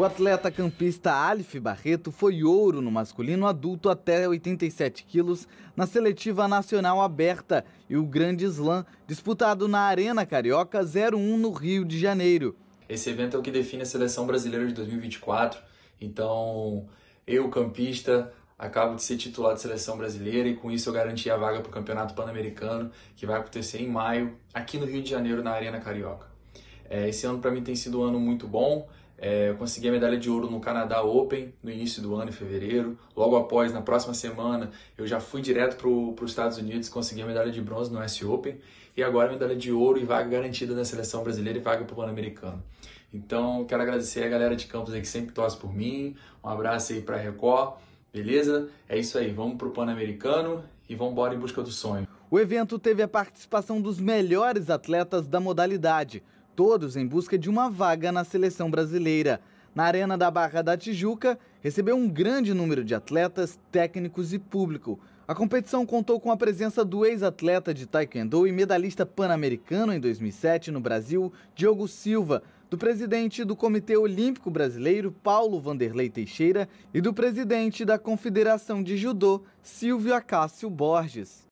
O atleta campista Alif Barreto foi ouro no masculino adulto até 87 quilos na seletiva nacional aberta e o Grande Slam, disputado na Arena Carioca 01 no Rio de Janeiro. Esse evento é o que define a seleção brasileira de 2024, então eu, campista, acabo de ser titular de seleção brasileira e com isso eu garanti a vaga para o Campeonato Pan-Americano, que vai acontecer em maio, aqui no Rio de Janeiro, na Arena Carioca. É, esse ano para mim tem sido um ano muito bom, é, eu consegui a medalha de ouro no Canadá Open no início do ano, em fevereiro. Logo após, na próxima semana, eu já fui direto para os Estados Unidos, consegui a medalha de bronze no US Open e agora medalha de ouro e vaga garantida na seleção brasileira e vaga para o Pan-Americano. Então, quero agradecer a galera de Campos aí que sempre torce por mim. Um abraço aí para a Record, beleza? É isso aí, vamos para o Pan-Americano e vamos embora em busca do sonho. O evento teve a participação dos melhores atletas da modalidade todos em busca de uma vaga na seleção brasileira. Na Arena da Barra da Tijuca, recebeu um grande número de atletas, técnicos e público. A competição contou com a presença do ex-atleta de taekwondo e medalhista pan-americano em 2007 no Brasil, Diogo Silva, do presidente do Comitê Olímpico Brasileiro, Paulo Vanderlei Teixeira, e do presidente da Confederação de Judô, Silvio Acácio Borges.